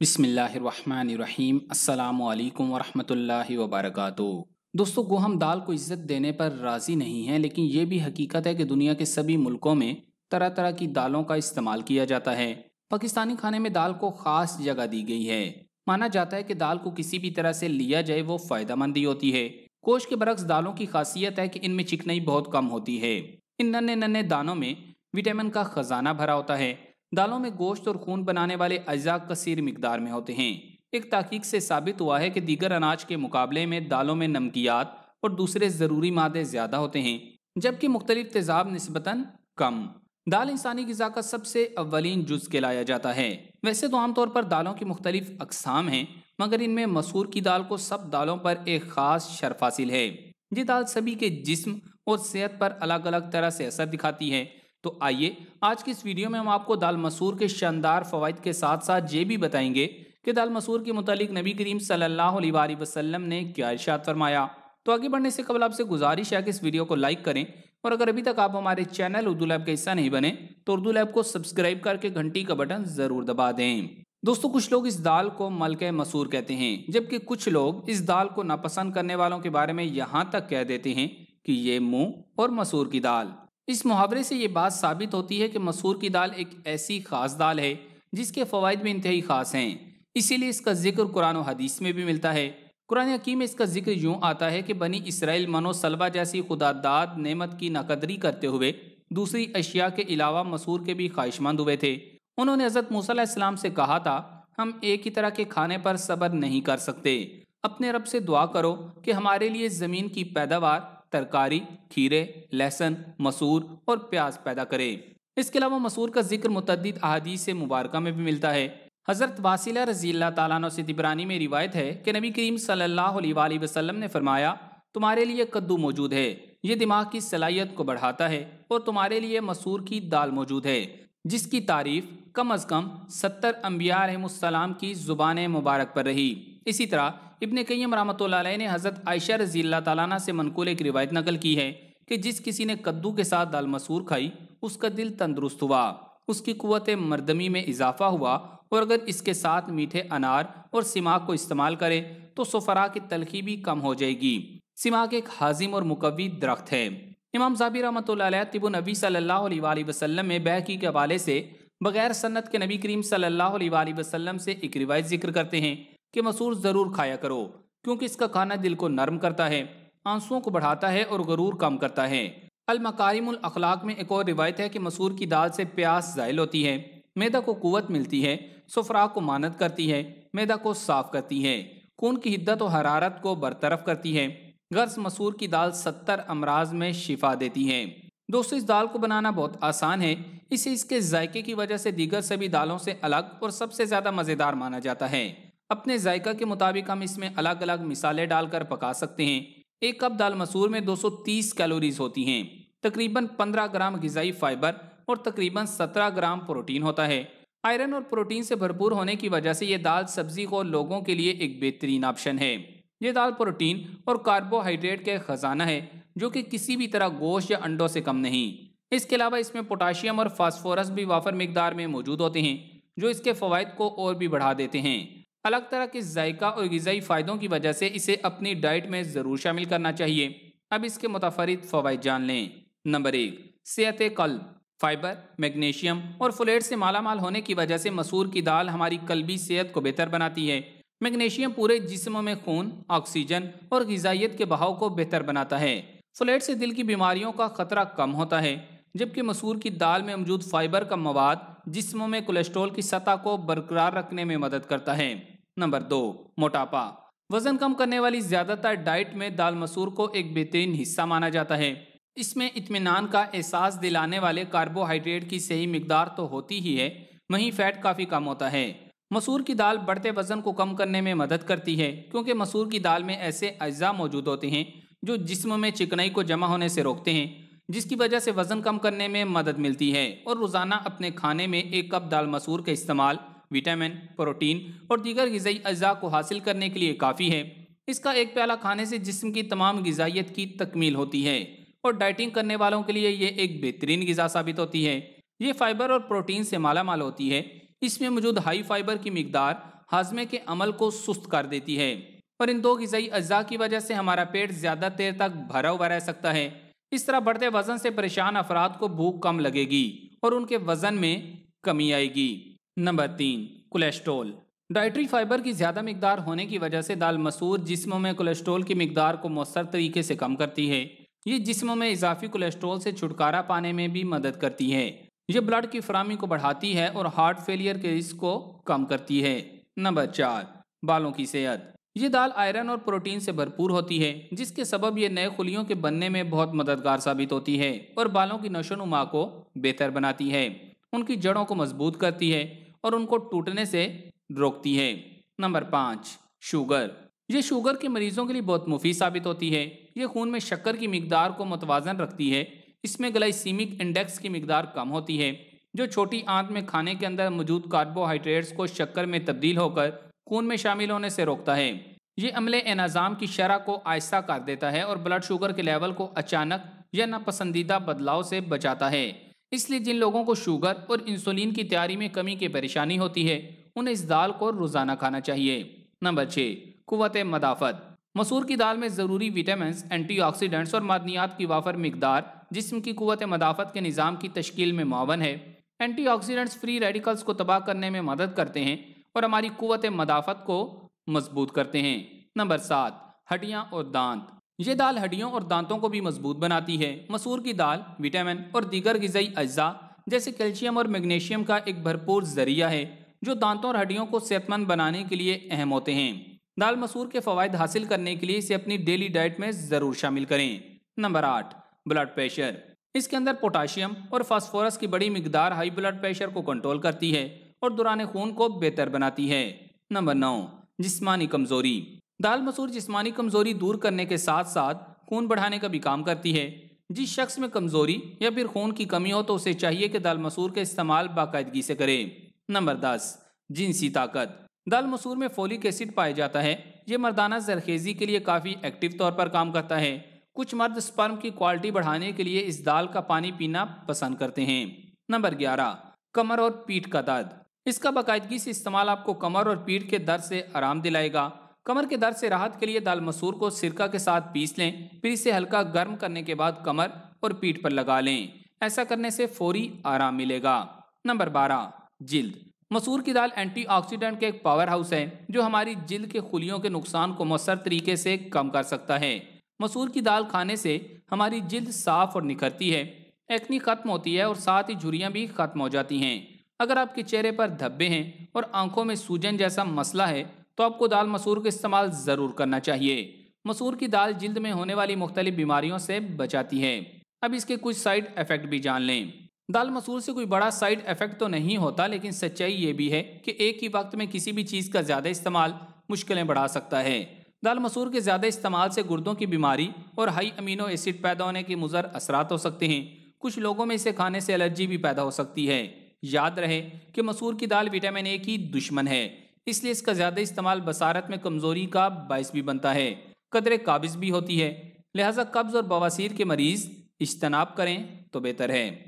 बिसमीम् अल्लाम वरहमतुल्लाहि वबरकत दोस्तों गोहम दाल को इज्जत देने पर राज़ी नहीं है लेकिन ये भी हकीकत है कि दुनिया के सभी मुल्कों में तरह तरह की दालों का इस्तेमाल किया जाता है पाकिस्तानी खाने में दाल को ख़ास जगह दी गई है माना जाता है कि दाल को किसी भी तरह से लिया जाए वो फ़ायदेमंदी होती है कोश के बरक्स दालों की खासियत है कि इनमें चिकनाई बहुत कम होती है इन नन्हे नन्हे दानों में विटामिन का खजाना भरा होता है दालों में गोश्त और खून बनाने वाले अज्जा कसीर मकदार में होते हैं एक तहकीक से साबित हुआ है कि दीगर अनाज के मुकाबले में दालों में नमकियात और दूसरे ज़रूरी मादे ज़्यादा होते हैं जबकि मुख्तलिफ तेज़ाब नस्बता कम दाल इंसानी गज़ा का सबसे अवलिन जुज लाया जाता है वैसे तो आमतौर पर दालों की मुख्तलिफ अकसाम हैं मगर इनमें मसूर की दाल को सब दालों पर एक ख़ास शर्फ हासिल है ये दाल सभी के जिसम और सेहत पर अलग अलग तरह से असर दिखाती है तो आइए आज की इस वीडियो में हम आपको दाल मसूर के शानदार फ़वाद के साथ साथ ये भी बताएंगे कि दाल मसूर के मुतालिक नबी करीम सल्लल्लाहु अलैहि वसल्लम ने क्या इर्शाद फरमाया तो आगे बढ़ने से कबल आपसे गुजारिश है कि इस वीडियो को लाइक करें और अगर अभी तक आप हमारे चैनल उर्दू लैब का हिस्सा नहीं बने तो उर्दू लैब को सब्सक्राइब करके घंटी का बटन ज़रूर दबा दें दोस्तों कुछ लोग इस दाल को मलके मसूर कहते हैं जबकि कुछ लोग इस दाल को नापसंद करने वालों के बारे में यहाँ तक कह देते हैं कि ये मुंह और मसूर की दाल इस मुहावरे से ये बात साबित होती है कि मसूर की दाल एक ऐसी ख़ास दाल है जिसके फ़वाद भी इंतहाई ख़ास हैं इसीलिए इसका जिक्र कुरान और हदीस में भी मिलता है कुरान हकीम में इसका जिक्र यूँ आता है कि बनी इसराइल मनो सलबा जैसी खुदादाद नेमत की नकदरी करते हुए दूसरी अशिया के अलावा मसूर के भी ख्वाहिशमंद हुए थे उन्होंने हज़रत मूसम से कहा था हम एक ही तरह के खाने पर सब्र नहीं कर सकते अपने रब से दुआ करो कि हमारे लिए ज़मीन की पैदावार तरकारी खीरे लहसुन मसूर और प्याज पैदा करे इसके अलावा मसूर का जिक्र मुतद अहदीस से मुबारक में भी मिलता है हज़रत वासिला रजी तिबरानी में रिवायत है कि नबी करीम सल्लल्लाहु वसलम ने फरमाया तुम्हारे लिए कद्दू मौजूद है ये दिमाग की सलाहियत को बढ़ाता है और तुम्हारे लिए मसूर की दाल मौजूद है जिसकी तारीफ कम अज़ कम सत्तर अम्बिया की ज़ुबान मुबारक पर रही इसी तरह इबन कैम रामत ने हज़रत आयशा रजी तालाना से मनकूल एक रिवायत नकल की है कि जिस किसी ने कद्दू के साथ दाल मसूर खाई उसका दिल तंदरुस्त हुआ उसकी क़वत मरदमी में इजाफा हुआ और अगर इसके साथ मीठे अनार और सिमाक को इस्तेमाल करें तो सफरा की तलखी भी कम हो जाएगी सिमाक एक हाजिम और मुकवी दरख्त है इमाम जाबी रमत तिबु नबी सल्ला वसलम में बहकी के हवाले से बगैर सन्नत के नबी करीम सल्ला वसलम से एक रिवायत जिक्र करते हैं के मसूर ज़रूर खाया करो क्योंकि इसका खाना दिल को नरम करता है आंसुओं को बढ़ाता है और गरूर कम करता है अलमकारी अखलाक में एक और रिवायत है कि मसूर की दाल से प्यास जायल होती है मैदा को कुत मिलती है सफरा को मानद करती है मैदा को साफ करती है खून की हिद्दत और हरारत को बरतरफ करती है गर्ज मसूर की दाल सत्तर अमराज में शिफा देती है दोस्तों इस दाल को बनाना बहुत आसान है इसे इसके जायके की वजह से दीगर सभी दालों से अलग और सबसे ज़्यादा मज़ेदार माना जाता है अपने जायका के मुताबिक हम इसमें अलग अलग मिसालें डालकर पका सकते हैं एक कप दाल मसूर में 230 कैलोरीज होती हैं तकरीबन 15 ग्राम गजाई फाइबर और तकरीबन 17 ग्राम प्रोटीन होता है आयरन और प्रोटीन से भरपूर होने की वजह से ये दाल सब्जी को लोगों के लिए एक बेहतरीन ऑप्शन है ये दाल प्रोटीन और कार्बोहाइड्रेट का खजाना है जो कि किसी भी तरह गोश्त या अंडों से कम नहीं इसके अलावा इसमें पोटाशियम और फॉस्फोरस भी वाफर मकदार में मौजूद होते हैं जो इसके फ़वाद को और भी बढ़ा देते हैं अलग तरह के जायका और गज़ाई फ़ायदों की वजह से इसे अपनी डाइट में ज़रूर शामिल करना चाहिए अब इसके मुतफरद फ़वाद जान लें नंबर एक सेहत कल्ब फाइबर मैग्नीशियम और फ्लेट से मालामाल होने की वजह से मसूर की दाल हमारी कल्बी सेहत को बेहतर बनाती है मैग्नीशियम पूरे जिसम में खून ऑक्सीजन और गजाइत के बहाव को बेहतर बनाता है फ्लेट से दिल की बीमारियों का खतरा कम होता है जबकि मसूर की दाल में मौजूद फाइबर का मवाद जिसमों में कोलेस्ट्रॉल की सतह को बरकरार रखने में मदद करता है नंबर दो मोटापा वजन कम करने वाली ज्यादातर डाइट में दाल मसूर को एक बेहतरीन हिस्सा माना जाता है इसमें इतमान का एहसास दिलाने वाले कार्बोहाइड्रेट की सही मकदार तो होती ही है वहीं फैट काफ़ी कम होता है मसूर की दाल बढ़ते वजन को कम करने में मदद करती है क्योंकि मसूर की दाल में ऐसे अज्जा मौजूद होते हैं जो जिस्म में चिकनाई को जमा होने से रोकते हैं जिसकी वजह से वज़न कम करने में मदद मिलती है और रोज़ाना अपने खाने में एक कप दाल मसूर का इस्तेमाल विटामिन प्रोटीन और दीगर गज़ाई अज्जा को हासिल करने के लिए काफ़ी है इसका एक प्याला खाने से जिसम की तमाम गजाइत की तकमील होती है और डाइटिंग करने वालों के लिए ये एक बेहतरीन गज़ा साबित होती है ये फाइबर और प्रोटीन से माला माल होती है इसमें मौजूद हाई फाइबर की मकदार हाजमे के अमल को सुस्त कर देती है और इन दो गज़ाई अज्जा की वजह से हमारा पेट ज़्यादा देर तक भरा हुआ रह सकता है इस तरह बढ़ते वज़न से परेशान अफराद को भूख कम लगेगी और उनके वज़न में कमी आएगी नंबर तीन कोलेस्ट्रोल डाइट्री फाइबर की ज़्यादा मकदार होने की वजह से दाल मसूर जिसम में कोलेस्ट्रोल की मकदार को मौसर तरीके से कम करती है ये जिसम में इजाफी कोलेस्ट्रोल से छुटकारा पाने में भी मदद करती है ये ब्लड की फ्रामी को बढ़ाती है और हार्ट फेलियर के रिस्क को कम करती है नंबर चार बालों की सेहत ये दाल आयरन और प्रोटीन से भरपूर होती है जिसके सबब ये नए खुलियों के बनने में बहुत मददगार साबित होती है और बालों की नशोनुमा को बेहतर बनाती है उनकी जड़ों को मजबूत करती है और उनको टूटने से रोकती है नंबर पाँच शुगर ये शुगर के मरीजों के लिए बहुत मुफीद साबित होती है ये खून में शक्कर की मकदार को मतवाजन रखती है इसमें ग्लाइसीमिक इंडेक्स की मकदार कम होती है जो छोटी आंत में खाने के अंदर मौजूद कार्बोहाइड्रेट्स को शक्कर में तब्दील होकर खून में शामिल होने से रोकता है ये अमले एनाजाम की शरह को आहिस्ता कर देता है और ब्लड शुगर के लेवल को अचानक या नापसंदीदा बदलाव से बचाता है इसलिए जिन लोगों को शुगर और इंसुलिन की तैयारी में कमी की परेशानी होती है उन्हें इस दाल को रोज़ाना खाना चाहिए नंबर छः कुत मदाफत मसूर की दाल में ज़रूरी विटामिन एंटीऑक्सीडेंट्स और मादनियात की वाफर मकदार जिसम की कुत मदाफत के निज़ाम की तश्कील में मावन है एंटीऑक्सीडेंट्स फ्री रेडिकल्स को तबाह करने में मदद करते हैं और हमारी कुत मदाफत को मजबूत करते हैं नंबर सात हड्डियाँ और दांत ये दाल हड्डियों और दांतों को भी मजबूत बनाती है मसूर की दाल विटामिन और दीगर गज़ाई अज्जा जैसे कैल्शियम और मैग्नीशियम का एक भरपूर जरिया है जो दांतों और हड्डियों को सेहतमंद बनाने के लिए अहम होते हैं दाल मसूर के फवायद हासिल करने के लिए इसे अपनी डेली डाइट में ज़रूर शामिल करें नंबर आठ ब्लड प्रेशर इसके अंदर पोटाशियम और फास्फोरस की बड़ी मकदार हाई ब्लड प्रेशर को कंट्रोल करती है और दुरान खून को बेहतर बनाती है नंबर नौ जिस्मानी कमज़ोरी दाल मसूर जिस्मानी कमजोरी दूर करने के साथ साथ खून बढ़ाने का भी काम करती है जिस शख्स में कमजोरी या फिर खून की कमी हो तो उसे चाहिए कि दाल मसूर का इस्तेमाल बाकायदगी से करे नंबर दस जिनसी ताकत दाल मसूर में फोलिक एसिड पाया जाता है ये मर्दाना जरखेजी के लिए काफ़ी एक्टिव तौर पर काम करता है कुछ मर्द स्पर्म की क्वालिटी बढ़ाने के लिए इस दाल का पानी पीना पसंद करते हैं नंबर ग्यारह कमर और पीठ का दर्द इसका बाकायदगी से इस्तेमाल आपको कमर और पीठ के दर्द से आराम दिलाएगा कमर के दर्द से राहत के लिए दाल मसूर को सिरका के साथ पीस लें फिर इसे हल्का गर्म करने के बाद कमर और पीठ पर लगा लें ऐसा करने से फौरी आराम मिलेगा नंबर बारह जिल्द मसूर की दाल एंटीऑक्सीडेंट के एक पावर हाउस है जो हमारी जिल्द के खुलियों के नुकसान को मौसर तरीके से कम कर सकता है मसूर की दाल खाने से हमारी जिल्द साफ और निखरती है एक्नी खत्म होती है और साथ ही झुरियाँ भी खत्म हो जाती हैं अगर आपके चेहरे पर धब्बे हैं और आंखों में सूजन जैसा मसला है तो आपको दाल मसूर का इस्तेमाल ज़रूर करना चाहिए मसूर की दाल जल्द में होने वाली मुख्तलिफ बीमारियों से बचाती है अब इसके कुछ साइड इफ़ेक्ट भी जान लें दाल मसूर से कोई बड़ा साइड इफ़ेक्ट तो नहीं होता लेकिन सच्चाई ये भी है कि एक ही वक्त में किसी भी चीज़ का ज़्यादा इस्तेमाल मुश्किलें बढ़ा सकता है दाल मसूर के ज़्यादा इस्तेमाल से गुर्दों की बीमारी और हाई अमीनो एसिड पैदा होने के मुजर असरात हो सकते हैं कुछ लोगों में इसे खाने से एलर्जी भी पैदा हो सकती है याद रहे कि मसूर की दाल विटामिन ए की दुश्मन है इसलिए इसका ज़्यादा इस्तेमाल बसारत में कमज़ोरी का बायस भी बनता है कदर काबिज भी होती है लिहाजा कब्ज़ और बवासीर के मरीज़ इज्तनाब करें तो बेहतर है